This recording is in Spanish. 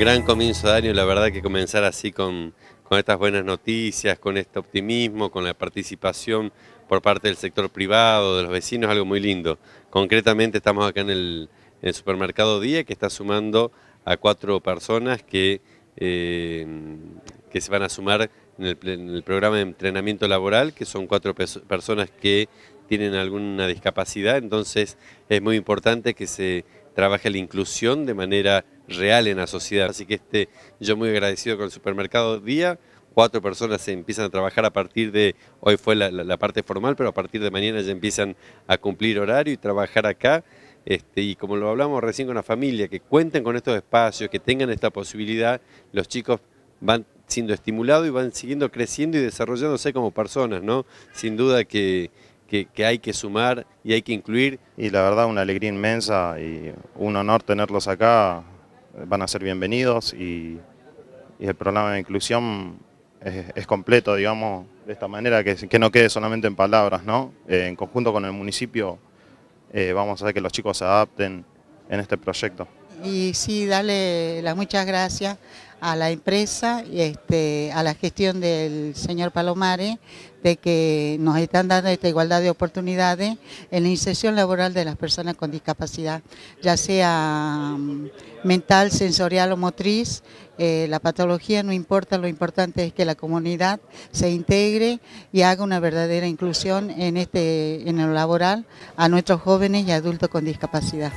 gran comienzo de año, la verdad que comenzar así con, estas buenas noticias, con este optimismo, con la participación por parte del sector privado, de los vecinos, algo muy lindo. Concretamente estamos acá en el, supermercado Día, que está sumando a cuatro personas que eh, que se van a sumar en el, programa de entrenamiento laboral, que son cuatro personas que tienen alguna discapacidad, entonces es muy importante que se trabaje la inclusión de manera real en la sociedad. Así que este, yo muy agradecido con el supermercado Día, cuatro personas se empiezan a trabajar a partir de, hoy fue la, parte formal, pero a partir de mañana ya empiezan a cumplir horario y trabajar acá. Este, y como lo hablamos recién con la familia, que cuenten con estos espacios, que tengan esta posibilidad, los chicos van siendo estimulado y van siguiendo creciendo y desarrollándose como personas, ¿no? Sin duda que, hay que sumar y hay que incluir. Y la verdad, una alegría inmensa y un honor tenerlos acá. Van a ser bienvenidos y, el programa de inclusión es, completo, digamos, de esta manera, que, no quede solamente en palabras, ¿no? Eh, en conjunto con el municipio eh, vamos a hacer que los chicos se adapten en este proyecto y sí darle las muchas gracias a la empresa y este, a la gestión del señor Palomares de que nos están dando esta igualdad de oportunidades en la inserción laboral de las personas con discapacidad, ya sea mm, mental, sensorial o motriz, eh, la patología no importa, lo importante es que la comunidad se integre y haga una verdadera inclusión en, este, en lo laboral a nuestros jóvenes y adultos con discapacidad.